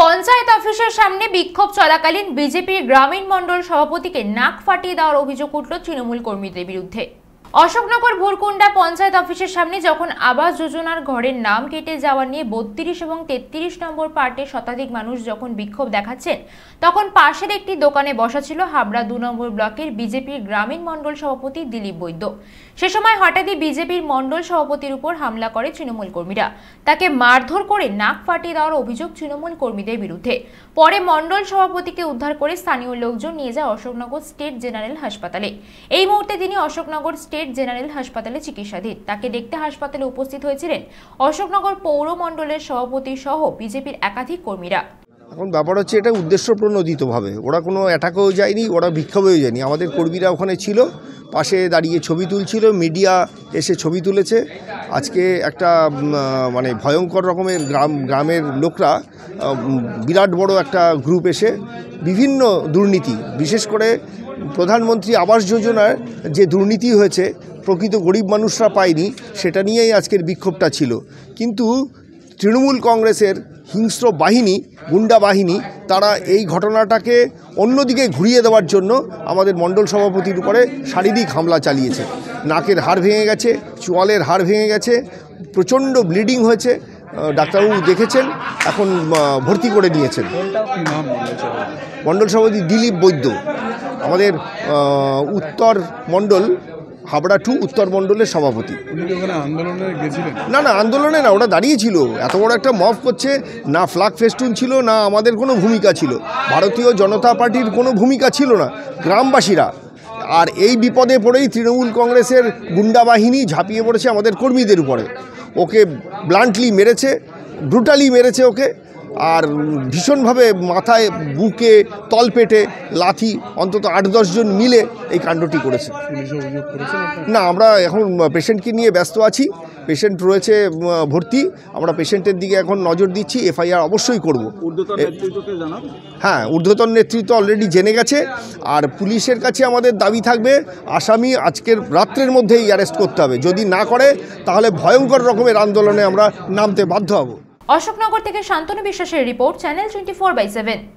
পঞ্চায়েত অফিসের সামনে বিক্ষোভ চলাকালীন বিজেপির গ্রামীণ মণ্ডল সভাপতিকে নাক ফাটিয়ে দেওয়ার অভিযোগ উঠল তৃণমূল কর্মীদের বিরুদ্ধে অশোকনগর ভোরকুন্ডা পঞ্চায়েত অফিসের সামনে যখন আবাস যোজনার ঘরের নাম কেটে যাওয়া নিয়ে বত্রিশ এবং তেত্রিশ নম্বর পার্টে শতাধিক মানুষ যখন বিক্ষোভ দেখাচ্ছেন তখন পাশের একটি দোকানে বসা ছিল হাবড়া দু নম্বর ব্লকের বিজেপির গ্রামীণ মণ্ডল সভাপতি দিলীপ বৈদ্য সে সময় হঠাৎই বিজেপির মণ্ডল সভাপতির উপর হামলা করে তৃণমূল কর্মীরা তাকে মারধর করে নাক ফাটিয়ে দেওয়ার অভিযোগ তৃণমূল কর্মীদের বিরুদ্ধে পরে মণ্ডল সভাপতিকে উদ্ধার করে স্থানীয় লোকজন নিয়ে যায় অশোকনগর স্টেট জেনারেল হাসপাতালে এই মুহূর্তে তিনি অশোকনগর স্টেট স্টেট জেনারেল হাসপাতালে চিকিৎসাধীন তাকে দেখতে হাসপাতালে উপস্থিত হয়েছিলেন অশোকনগর পৌর মণ্ডলের সভাপতি সহ বিজেপির একাধিক কর্মীরা এখন ব্যাপার হচ্ছে এটা উদ্দেশ্য প্রণোদিতভাবে ওরা কোনো অ্যাটাকেও যায়নি ওরা বিক্ষোভেও যায়নি আমাদের কর্মীরা ওখানে ছিল পাশে দাঁড়িয়ে ছবি তুলছিল মিডিয়া এসে ছবি তুলেছে আজকে একটা মানে ভয়ঙ্কর রকমের গ্রাম গ্রামের লোকরা বিরাট বড় একটা গ্রুপ এসে বিভিন্ন দুর্নীতি বিশেষ করে প্রধানমন্ত্রী আবাস যোজনার যে দুর্নীতি হয়েছে প্রকৃত গরিব মানুষরা পায়নি সেটা নিয়েই আজকের বিক্ষোভটা ছিল কিন্তু তৃণমূল কংগ্রেসের হিংস্র বাহিনী গুন্ডা বাহিনী তারা এই ঘটনাটাকে অন্যদিকে ঘুরিয়ে দেওয়ার জন্য আমাদের মণ্ডল সভাপতির উপরে শারীরিক হামলা চালিয়েছে নাকের হাড় ভেঙে গেছে চোয়ালের হাড় ভেঙে গেছে প্রচণ্ড ব্লিডিং হয়েছে ডাক্তারবাবু দেখেছেন এখন ভর্তি করে নিয়েছেন মণ্ডল সভাপতি দিলীপ বৈদ্য আমাদের উত্তর মণ্ডল হাবড়া টু উত্তর মণ্ডলের সভাপতি না না আন্দোলনে না ওরা দাঁড়িয়েছিল এত বড় একটা মফ করছে না ফ্ল্যাগ ফেস্টুন ছিল না আমাদের কোনো ভূমিকা ছিল ভারতীয় জনতা পার্টির কোনো ভূমিকা ছিল না গ্রামবাসীরা আর এই বিপদে পড়েই তৃণমূল কংগ্রেসের গুন্ডা বাহিনী ঝাঁপিয়ে পড়েছে আমাদের কর্মীদের উপরে ওকে ব্লান্টলি মেরেছে ব্রুটালি মেরেছে ওকে আর ভীষণভাবে মাথায় বুকে তলপেটে লাথি অন্তত আট দশজন মিলে এই কাণ্ডটি করেছে না আমরা এখন পেশেন্টকে নিয়ে ব্যস্ত আছি পেশেন্ট রয়েছে ভর্তি আমরা পেশেন্টের দিকে এখন নজর দিচ্ছি এফআইআর অবশ্যই করব হ্যাঁ ঊর্ধ্বতন নেতৃত্ব অলরেডি জেনে গেছে আর পুলিশের কাছে আমাদের দাবি থাকবে আসামি আজকের রাত্রের মধ্যেই অ্যারেস্ট করতে হবে যদি না করে তাহলে ভয়ঙ্কর রকমের আন্দোলনে আমরা নামতে বাধ্য হব অশোকনগর থেকে শান্তনু বিশ্বাসের report channel twenty four by seven